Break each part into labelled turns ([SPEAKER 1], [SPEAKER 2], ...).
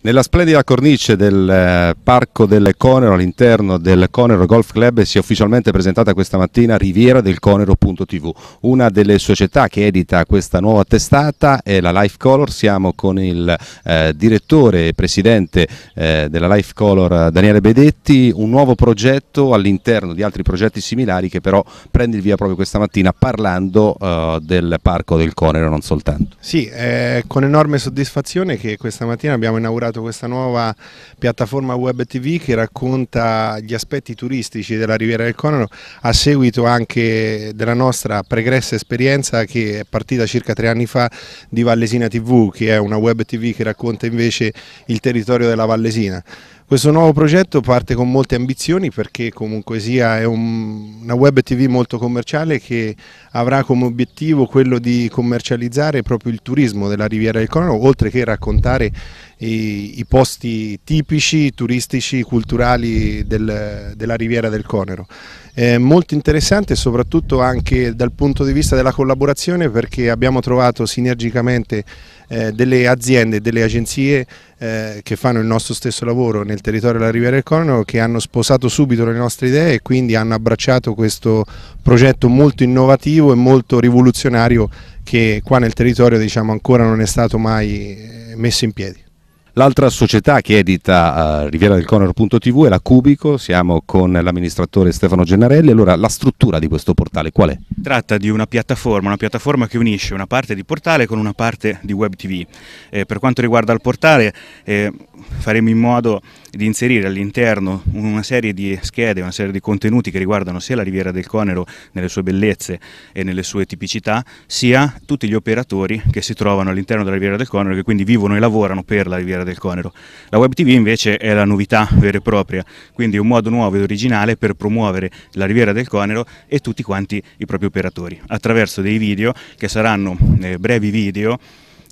[SPEAKER 1] Nella splendida cornice del eh, Parco del Conero, all'interno del Conero Golf Club, si è ufficialmente presentata questa mattina Riviera del Conero.tv. Una delle società che edita questa nuova testata è la Life Color. Siamo con il eh, direttore e presidente eh, della Life Color, Daniele Bedetti. Un nuovo progetto all'interno di altri progetti similari che però prende il via proprio questa mattina parlando eh, del Parco del Conero, non soltanto.
[SPEAKER 2] Sì, eh, con enorme soddisfazione che questa mattina abbiamo inaugurato inaugurato questa nuova piattaforma web tv che racconta gli aspetti turistici della Riviera del Conero a seguito anche della nostra pregressa esperienza che è partita circa tre anni fa di Vallesina TV che è una web tv che racconta invece il territorio della Vallesina. Questo nuovo progetto parte con molte ambizioni perché comunque sia è un, una web TV molto commerciale che avrà come obiettivo quello di commercializzare proprio il turismo della Riviera del Conero oltre che raccontare i, i posti tipici, turistici, culturali del, della Riviera del Conero. È molto interessante soprattutto anche dal punto di vista della collaborazione perché abbiamo trovato sinergicamente eh, delle aziende, delle agenzie eh, che fanno il nostro stesso lavoro nel territorio della Riviera del Corno che hanno sposato subito le nostre idee e quindi hanno abbracciato questo progetto molto innovativo e molto rivoluzionario che qua nel territorio diciamo, ancora non è stato mai eh, messo in piedi.
[SPEAKER 1] L'altra società che edita uh, Riviera del Conero.tv è la Cubico, siamo con l'amministratore Stefano Gennarelli. Allora, la struttura di questo portale qual è?
[SPEAKER 3] Tratta di una piattaforma, una piattaforma che unisce una parte di portale con una parte di web TV. Eh, per quanto riguarda il portale, eh, faremo in modo di inserire all'interno una serie di schede, una serie di contenuti che riguardano sia la Riviera del Conero nelle sue bellezze e nelle sue tipicità, sia tutti gli operatori che si trovano all'interno della Riviera del Conero e che quindi vivono e lavorano per la Riviera Fiera del Conero. La Web TV invece è la novità vera e propria, quindi un modo nuovo e originale per promuovere la Riviera del Conero e tutti quanti i propri operatori, attraverso dei video che saranno eh, brevi video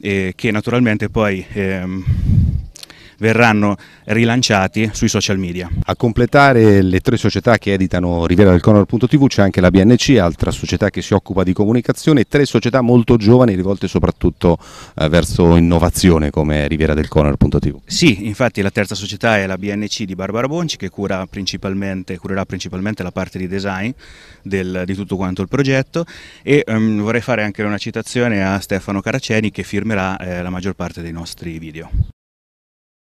[SPEAKER 3] eh, che naturalmente poi... Ehm, verranno rilanciati sui social media.
[SPEAKER 1] A completare le tre società che editano Rivera del Conor.tv c'è anche la BNC, altra società che si occupa di comunicazione, tre società molto giovani rivolte soprattutto eh, verso innovazione come Rivera del Conor.tv.
[SPEAKER 3] Sì, infatti la terza società è la BNC di Barbara Bonci che cura principalmente, curerà principalmente la parte di design del, di tutto quanto il progetto e ehm, vorrei fare anche una citazione a Stefano Caraceni che firmerà eh, la maggior parte dei nostri video.